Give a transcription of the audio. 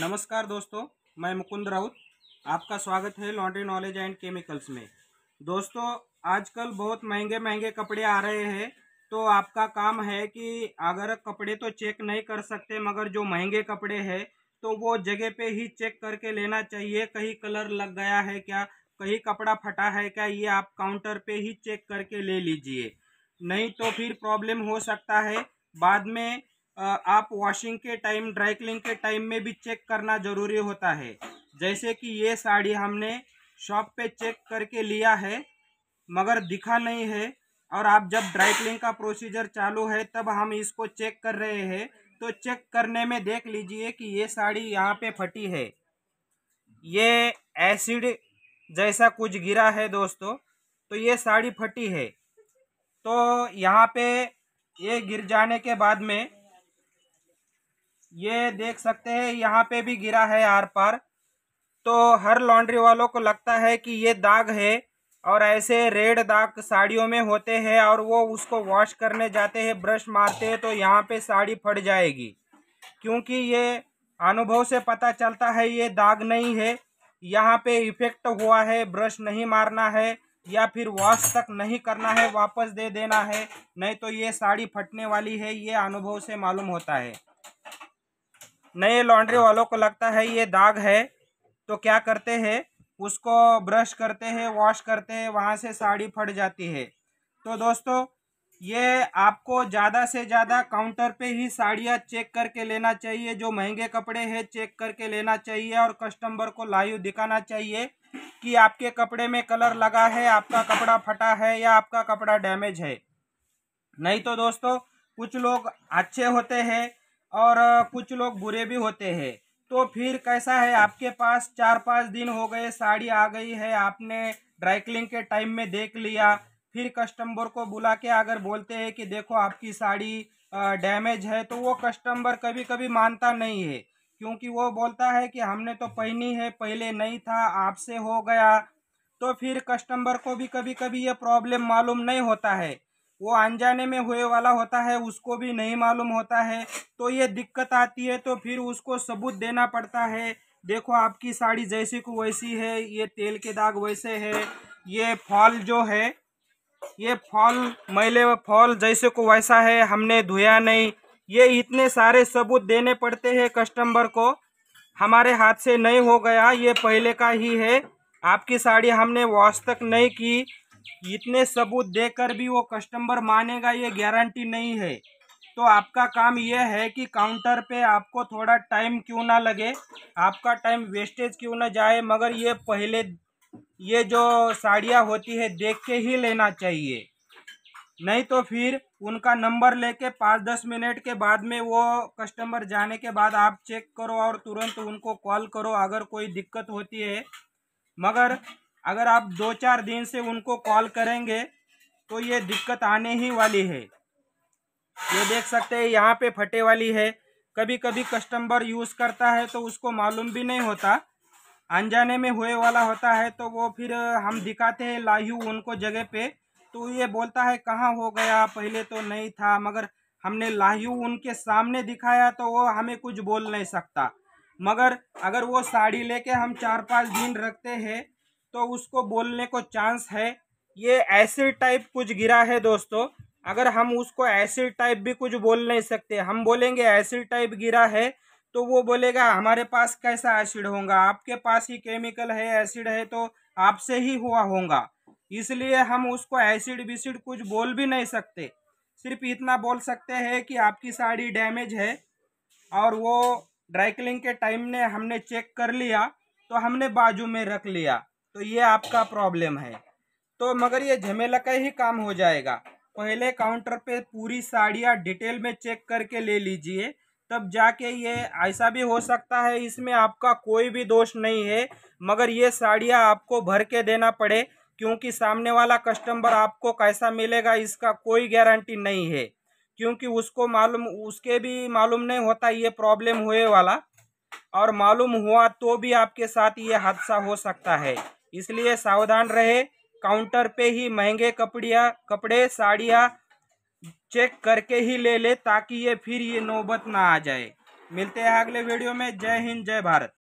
नमस्कार दोस्तों मैं मुकुंद राउत आपका स्वागत है लॉन्ड्री नॉलेज एंड केमिकल्स में दोस्तों आजकल बहुत महंगे महंगे कपड़े आ रहे हैं तो आपका काम है कि अगर कपड़े तो चेक नहीं कर सकते मगर जो महंगे कपड़े हैं तो वो जगह पे ही चेक करके लेना चाहिए कहीं कलर लग गया है क्या कहीं कपड़ा फटा है क्या ये आप काउंटर पे ही चेक करके ले लीजिए नहीं तो फिर प्रॉब्लम हो सकता है बाद में आप वॉशिंग के टाइम ड्राई क्लीन के टाइम में भी चेक करना ज़रूरी होता है जैसे कि ये साड़ी हमने शॉप पे चेक करके लिया है मगर दिखा नहीं है और आप जब ड्राई क्लीन का प्रोसीजर चालू है तब हम इसको चेक कर रहे हैं तो चेक करने में देख लीजिए कि ये साड़ी यहाँ पे फटी है ये एसिड जैसा कुछ गिरा है दोस्तों तो ये साड़ी फटी है तो यहाँ पे ये गिर जाने के बाद में ये देख सकते हैं यहाँ पे भी गिरा है आर पार तो हर लॉन्ड्री वालों को लगता है कि ये दाग है और ऐसे रेड दाग साड़ियों में होते हैं और वो उसको वॉश करने जाते हैं ब्रश मारते हैं तो यहाँ पे साड़ी फट जाएगी क्योंकि ये अनुभव से पता चलता है ये दाग नहीं है यहाँ पे इफेक्ट हुआ है ब्रश नहीं मारना है या फिर वॉश तक नहीं करना है वापस दे देना है नहीं तो ये साड़ी फटने वाली है ये अनुभव से मालूम होता है नए लॉन्ड्री हाँ। वालों को लगता है ये दाग है तो क्या करते हैं उसको ब्रश करते हैं वॉश करते हैं वहाँ से साड़ी फट जाती है तो दोस्तों ये आपको ज़्यादा से ज़्यादा काउंटर पे ही साड़ियाँ चेक करके लेना चाहिए जो महंगे कपड़े हैं चेक करके लेना चाहिए और कस्टमर को लाइव दिखाना चाहिए कि आपके कपड़े में कलर लगा है आपका कपड़ा फटा है या आपका कपड़ा डैमेज है नहीं तो दोस्तों कुछ लोग अच्छे होते हैं और कुछ लोग बुरे भी होते हैं तो फिर कैसा है आपके पास चार पाँच दिन हो गए साड़ी आ गई है आपने ड्राई क्लीन के टाइम में देख लिया फिर कस्टमर को बुला के अगर बोलते हैं कि देखो आपकी साड़ी डैमेज है तो वो कस्टमर कभी कभी मानता नहीं है क्योंकि वो बोलता है कि हमने तो पहनी है पहले नहीं था आपसे हो गया तो फिर कस्टमर को भी कभी कभी ये प्रॉब्लम मालूम नहीं होता है वो अनजाने में हुए वाला होता है उसको भी नहीं मालूम होता है तो ये दिक्कत आती है तो फिर उसको सबूत देना पड़ता है देखो आपकी साड़ी जैसी को वैसी है ये तेल के दाग वैसे है ये फॉल जो है ये फॉल मैले फॉल जैसे को वैसा है हमने धोया नहीं ये इतने सारे सबूत देने पड़ते हैं कस्टमर को हमारे हाथ से नहीं हो गया ये पहले का ही है आपकी साड़ी हमने वॉश तक नहीं की इतने सबूत देकर भी वो कस्टमर मानेगा ये गारंटी नहीं है तो आपका काम यह है कि काउंटर पे आपको थोड़ा टाइम क्यों ना लगे आपका टाइम वेस्टेज क्यों ना जाए मगर ये पहले ये जो साड़ियाँ होती है देख के ही लेना चाहिए नहीं तो फिर उनका नंबर लेके पाँच दस मिनट के बाद में वो कस्टमर जाने के बाद आप चेक करो और तुरंत उनको कॉल करो अगर कोई दिक्कत होती है मगर अगर आप दो चार दिन से उनको कॉल करेंगे तो ये दिक्कत आने ही वाली है ये देख सकते हैं यहाँ पे फटे वाली है कभी कभी कस्टमर यूज़ करता है तो उसको मालूम भी नहीं होता अनजाने में हुए वाला होता है तो वो फिर हम दिखाते हैं लायू उनको जगह पे तो ये बोलता है कहाँ हो गया पहले तो नहीं था मगर हमने लायू उनके सामने दिखाया तो वो हमें कुछ बोल नहीं सकता मगर अगर वो साड़ी लेके हम चार पाँच दिन रखते हैं तो उसको बोलने को चांस है ये एसिड टाइप कुछ गिरा है दोस्तों अगर हम उसको एसिड टाइप भी कुछ बोल नहीं सकते हम बोलेंगे एसिड टाइप गिरा है तो वो बोलेगा हमारे पास कैसा एसिड होगा आपके पास ही केमिकल है एसिड है तो आपसे ही हुआ होगा इसलिए हम उसको एसिड बिसिड कुछ बोल भी नहीं सकते सिर्फ इतना बोल सकते हैं कि आपकी साड़ी डैमेज है और वो ड्राइकलिंग के टाइम ने हमने चेक कर लिया तो हमने बाजू में रख लिया तो ये आपका प्रॉब्लम है तो मगर ये झमेला का ही काम हो जाएगा पहले काउंटर पे पूरी साड़ियाँ डिटेल में चेक करके ले लीजिए तब जाके ये ऐसा भी हो सकता है इसमें आपका कोई भी दोष नहीं है मगर ये साड़ियाँ आपको भर के देना पड़े क्योंकि सामने वाला कस्टमर आपको कैसा मिलेगा इसका कोई गारंटी नहीं है क्योंकि उसको मालूम उसके भी मालूम नहीं होता ये प्रॉब्लम हुए वाला और मालूम हुआ तो भी आपके साथ ये हादसा हो सकता है इसलिए सावधान रहे काउंटर पे ही महंगे कपड़िया कपड़े साड़ियाँ चेक करके ही ले ले ताकि ये फिर ये नौबत ना आ जाए मिलते हैं अगले वीडियो में जय हिंद जय भारत